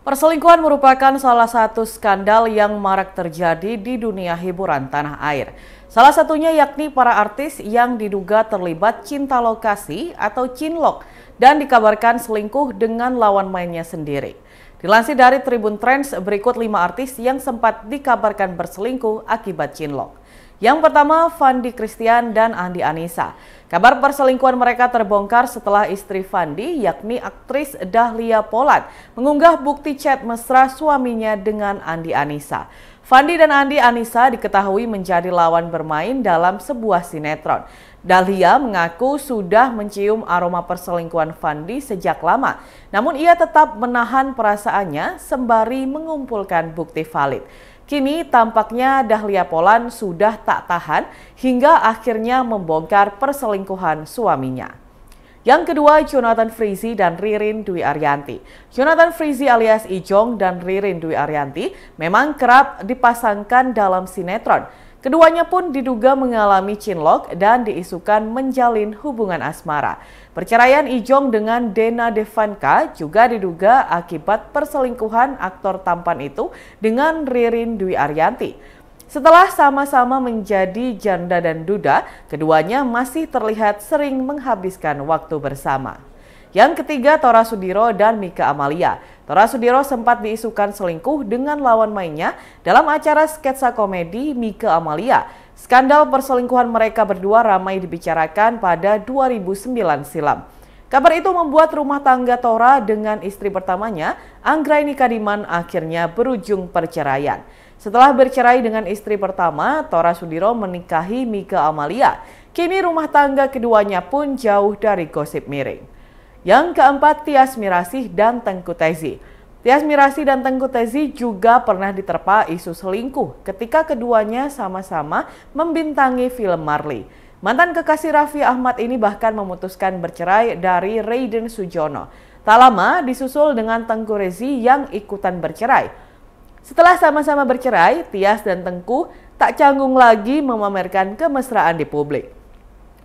Perselingkuhan merupakan salah satu skandal yang marak terjadi di dunia hiburan tanah air. Salah satunya yakni para artis yang diduga terlibat cinta lokasi atau cinlok dan dikabarkan selingkuh dengan lawan mainnya sendiri. Dilansir dari Tribun Trends, berikut lima artis yang sempat dikabarkan berselingkuh akibat cinlok. Yang pertama, Fandi Christian dan Andi Anissa. Kabar perselingkuhan mereka terbongkar setelah istri Fandi, yakni aktris Dahlia Polat, mengunggah bukti chat mesra suaminya dengan Andi Anissa. Fandi dan Andi Anissa diketahui menjadi lawan bermain dalam sebuah sinetron. Dahlia mengaku sudah mencium aroma perselingkuhan Fandi sejak lama, namun ia tetap menahan perasaannya sembari mengumpulkan bukti valid. Kini tampaknya Dahlia Polan sudah tak tahan hingga akhirnya membongkar perselingkuhan suaminya. Yang kedua, Jonathan Frizi dan Ririn Dwi Arianti. Jonathan Frizi alias Ijong dan Ririn Dwi Arianti memang kerap dipasangkan dalam sinetron. Keduanya pun diduga mengalami cinlok dan diisukan menjalin hubungan asmara. Perceraian Ijong dengan Dena Devanka juga diduga akibat perselingkuhan aktor tampan itu dengan Ririn Dwi Aryanti. Setelah sama-sama menjadi janda dan duda, keduanya masih terlihat sering menghabiskan waktu bersama. Yang ketiga Tora Sudiro dan Mika Amalia. Tora Sudiro sempat diisukan selingkuh dengan lawan mainnya dalam acara sketsa komedi Mika Amalia. Skandal perselingkuhan mereka berdua ramai dibicarakan pada 2009 silam. Kabar itu membuat rumah tangga Tora dengan istri pertamanya, Anggraini Kadiman, akhirnya berujung perceraian. Setelah bercerai dengan istri pertama, Tora Sudiro menikahi Mika Amalia. Kini rumah tangga keduanya pun jauh dari gosip miring. Yang keempat, Tias Mirasih dan Tengku Tezi. Tias Mirasih dan Tengku Tezi juga pernah diterpa isu selingkuh ketika keduanya sama-sama membintangi film Marley. Mantan kekasih Raffi Ahmad ini bahkan memutuskan bercerai dari Raiden Sujono. Tak lama disusul dengan Tengku Rezi yang ikutan bercerai. Setelah sama-sama bercerai, Tias dan Tengku tak canggung lagi memamerkan kemesraan di publik.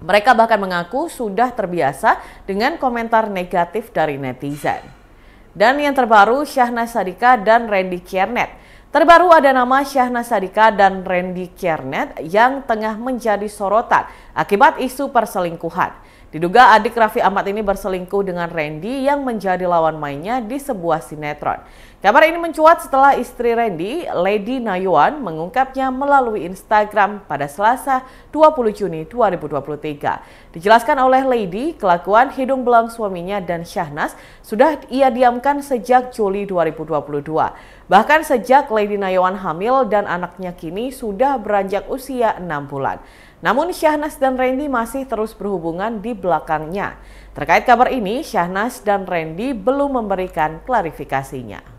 Mereka bahkan mengaku sudah terbiasa dengan komentar negatif dari netizen. Dan yang terbaru, Syahna Sadika dan Randy Kiernet Terbaru ada nama Syahna Sadika dan Randy Kiernet yang tengah menjadi sorotan akibat isu perselingkuhan. Diduga adik Raffi Ahmad ini berselingkuh dengan Randy yang menjadi lawan mainnya di sebuah sinetron. Kabar ini mencuat setelah istri Randy, Lady Nayuan, mengungkapnya melalui Instagram pada Selasa 20 Juni 2023. Dijelaskan oleh Lady, kelakuan hidung belang suaminya dan Syahnas sudah ia diamkan sejak Juli 2022. Bahkan sejak Lady Raidina Yowan hamil dan anaknya kini sudah beranjak usia 6 bulan. Namun Syahnas dan Randy masih terus berhubungan di belakangnya. Terkait kabar ini, Syahnas dan Randy belum memberikan klarifikasinya.